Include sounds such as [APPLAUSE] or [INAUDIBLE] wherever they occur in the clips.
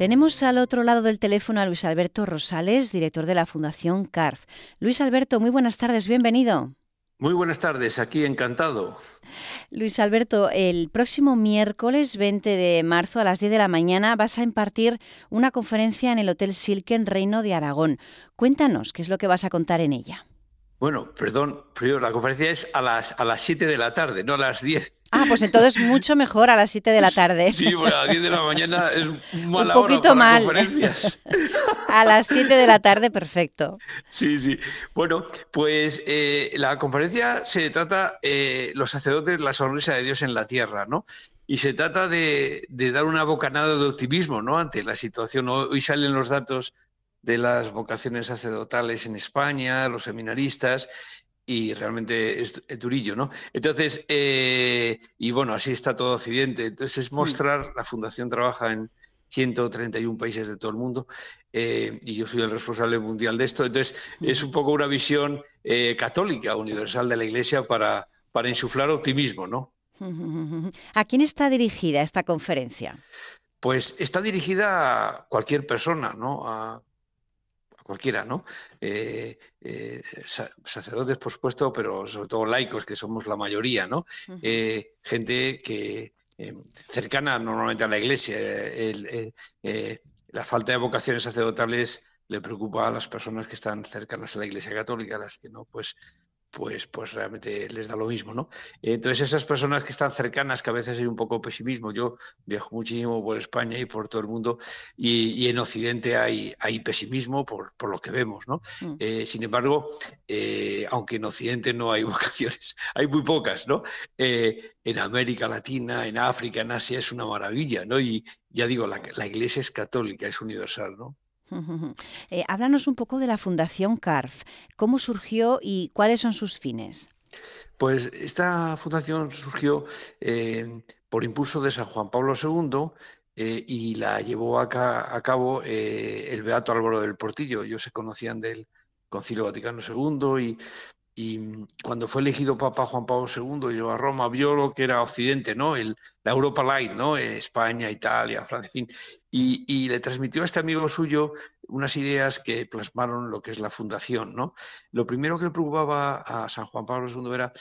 Tenemos al otro lado del teléfono a Luis Alberto Rosales, director de la Fundación CARF. Luis Alberto, muy buenas tardes, bienvenido. Muy buenas tardes, aquí encantado. Luis Alberto, el próximo miércoles 20 de marzo a las 10 de la mañana vas a impartir una conferencia en el Hotel Silken, Reino de Aragón. Cuéntanos qué es lo que vas a contar en ella. Bueno, perdón, la conferencia es a las, a las 7 de la tarde, no a las 10. Ah, pues entonces mucho mejor a las 7 de la tarde. Sí, bueno, a las 10 de la mañana es Un [LAUGHS] poquito hora para mal. Conferencias. [LAUGHS] A las 7 de la tarde, perfecto. Sí, sí. Bueno, pues eh, la conferencia se trata, eh, los sacerdotes, la sonrisa de Dios en la tierra, ¿no? y se trata de, de, dar una bocanada de optimismo ¿no? ante la situación. Hoy salen los datos de las vocaciones sacerdotales en España, los seminaristas, y realmente es, Turillo, ¿no? Entonces, eh, y bueno, así está todo Occidente. Entonces, es mm. mostrar, la Fundación trabaja en 131 países de todo el mundo eh, y yo soy el responsable mundial de esto. Entonces, mm. es un poco una visión eh, católica, universal de la Iglesia para, para insuflar optimismo, ¿no? [LAUGHS] ¿A quién está dirigida esta conferencia? Pues está dirigida a cualquier persona, ¿no? cualquiera, ¿no? Eh, eh, sacerdotes, por supuesto, pero sobre todo laicos, que somos la mayoría, ¿no? Eh, gente que cercana normalmente a la iglesia. la falta de vocaciones sacerdotales le preocupa a las personas que están cercanas a la iglesia católica, a las que no, pues pues, pues realmente les da lo mismo, ¿no? Entonces esas personas que están cercanas, que a veces hay un poco pesimismo, yo viajo muchísimo por España y por todo el mundo, y, en Occidente hay, hay pesimismo por, lo que vemos, ¿no? Mm. Eh, sin embargo, eh, aunque en Occidente no hay [LAUGHS] vocaciones, hay muy pocas, ¿no? Eh, en América Latina, en África, en Asia es una maravilla, ¿no? Y ya digo, la, la iglesia es católica, es universal, ¿no? Eh, háblanos un poco de la Fundación CARF. ¿Cómo surgió y cuáles son sus fines? Pues esta fundación surgió eh, por impulso de San Juan Pablo II eh, y la llevó a, a cabo el Beato Álvaro del Portillo. Ellos se conocían del Concilio Vaticano II y y mm, cuando fue elegido Papa Juan Pablo II, llegó a Roma, vio lo que era Occidente, ¿no? El, la Europa Light, ¿no? Eh, España, Italia, Francia, en fin. Y, y, le transmitió a este amigo suyo unas ideas que plasmaron lo que es la fundación, ¿no? Lo primero que le preocupaba a San Juan Pablo II era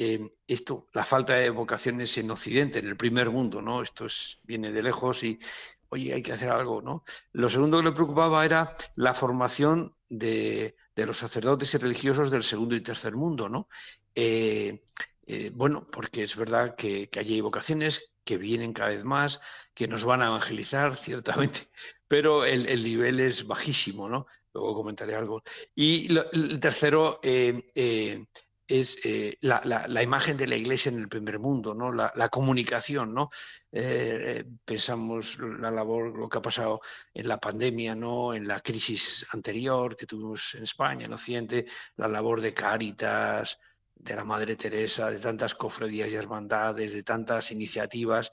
Em, esto, la falta de vocaciones en Occidente, en el primer mundo, ¿no? Esto es, viene de lejos y, oye, hay que hacer algo, ¿no? Lo segundo que le preocupaba era la formación de, los sacerdotes y religiosos del segundo y tercer mundo, ¿no? Eh, eh, bueno, porque es verdad que, allí hay vocaciones que vienen cada vez más, que nos van a evangelizar, [LAUGHS] ciertamente, pero el, nivel es bajísimo, ¿no? Luego comentaré algo. Y el tercero, eh, eh es eh, la, imagen de la iglesia en el primer mundo, ¿no? la, comunicación. ¿no? Eh, pensamos la labor, lo que ha pasado en la pandemia, ¿no? en la crisis anterior que tuvimos en España, en Occidente, la labor de Cáritas, de la Madre Teresa, de tantas cofradías y hermandades, de tantas iniciativas.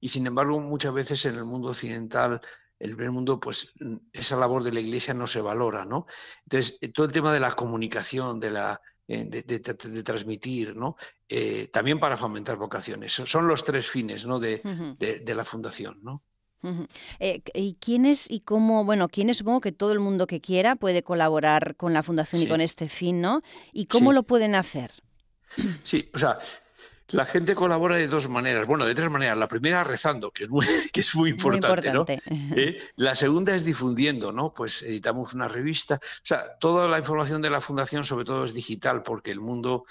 Y sin embargo, muchas veces en el mundo occidental el primer mundo, pues esa labor de la iglesia no se valora, ¿no? Entonces, eh, todo el tema de la comunicación, de la eh, de, transmitir, ¿no? Eh, también para fomentar vocaciones. Son los tres fines ¿no? de, de la fundación. ¿no? Eh, ¿Y quiénes y cómo? Bueno, quiénes supongo que todo el mundo que quiera puede colaborar con la fundación y con este fin, ¿no? ¿Y cómo lo pueden hacer? Sí, o sea, la gente colabora de dos maneras, bueno, de tres maneras. La primera rezando, que es muy, [LAUGHS] que es muy importante, [LAUGHS] eh, La segunda es difundiendo, ¿no? Pues editamos una revista. O sea, toda la información de la fundación sobre todo es digital, porque el mundo,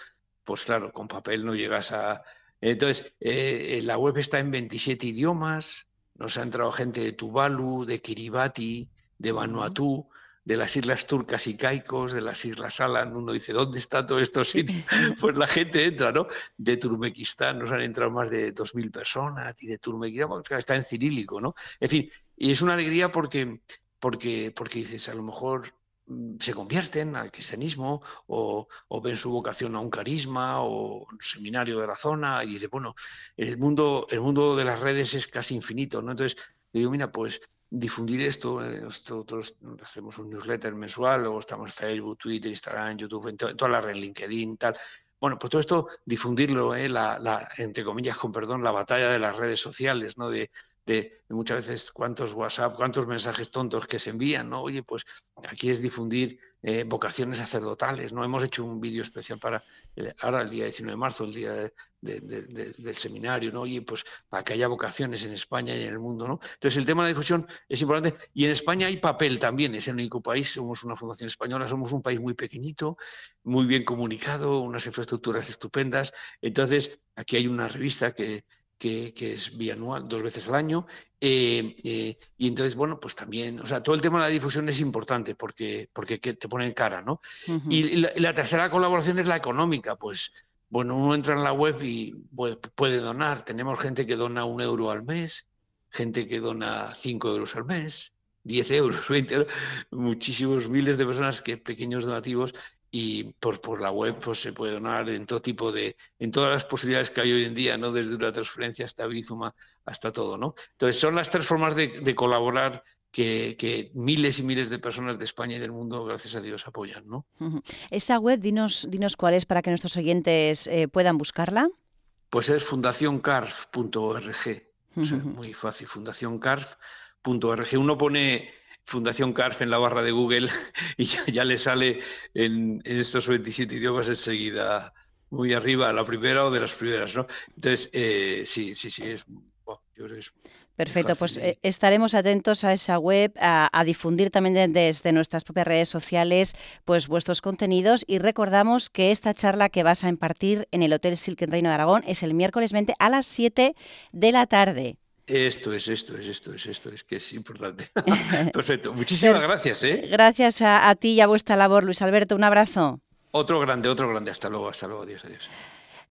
pues claro, con papel no llegas a... Entonces, eh, la web está en 27 idiomas, nos ha entrado gente de Tuvalu, de Kiribati, de Vanuatu de las islas turcas y caicos, de las islas Alan, uno dice, ¿dónde está todo esto sitios? [LAUGHS] Pues la gente entra, ¿no? De Turmequistán nos han entrado más de 2.000 personas, y de Turmequistán está en cirílico, ¿no? En fin, y es una alegría porque, porque, porque dices, a lo mejor mm, se convierten al cristianismo o, ven su vocación a un carisma o un seminario de la zona y dice bueno el mundo el mundo de las redes es casi infinito no entonces digo mira pues difundir esto. Nosotros eh, hacemos un newsletter mensual, luego estamos en Facebook, Twitter, Instagram, YouTube, en, la en todas las LinkedIn, tal. Bueno, pues todo esto, difundirlo, ¿eh? la, la, entre comillas, con perdón, la batalla de las redes sociales, ¿no? De, de, muchas veces cuántos WhatsApp, cuántos mensajes tontos que se envían, ¿no? Oye, pues aquí es difundir eh, vocaciones sacerdotales, ¿no? Hemos hecho un vídeo especial para ahora el día 19 de marzo, el día del seminario, ¿no? Oye, pues para que haya vocaciones en España y en el mundo, ¿no? Entonces el tema de la difusión es importante y en España hay papel también, es el único país, somos una fundación española, somos un país muy pequeñito, muy bien comunicado, unas infraestructuras estupendas, entonces aquí hay una revista que que, es bianual, dos veces al año. Eh, eh, y entonces, bueno, pues también, o sea, todo el tema de la difusión es importante porque, porque te pone en cara, ¿no? y, la, tercera colaboración es la económica, pues bueno, uno entra en la web y pues, puede donar. Tenemos gente que dona un euro al mes, gente que dona cinco euros al mes, diez euros, veinte euros, muchísimos miles de personas que pequeños donativos y por, por la web pues, se puede donar en todo tipo de, en todas las posibilidades que hay hoy en día, ¿no? Desde una transferencia hasta Bizuma, hasta todo, ¿no? Entonces son las tres formas de, colaborar que, miles y miles de personas de España y del mundo, gracias a Dios, apoyan. Esa web, dinos, dinos cuál es para que nuestros oyentes eh, puedan buscarla. Pues es fundacioncarf.org. o sea, muy fácil, fundacioncarf.org. Uno pone Fundación CARF en la barra de Google [LAUGHS] y ya, le sale en, estos 27 idiomas enseguida muy arriba, la primera o de las primeras, ¿no? Entonces, eh, sí, sí, sí, es, Perfecto, pues eh, estaremos atentos a esa web, a, difundir también desde, nuestras propias redes sociales pues vuestros contenidos y recordamos que esta charla que vas a impartir en el Hotel Silken Reino de Aragón es el miércoles 20 a las 7 de la tarde. Esto es, esto es, esto es, esto es, que es importante. [LAUGHS] [LAUGHS] Perfecto. Muchísimas gracias. ¿eh? Gracias a, a ti y a vuestra labor, Luis Alberto. Un abrazo. Otro grande, otro grande. Hasta luego, hasta luego. Adiós, adiós.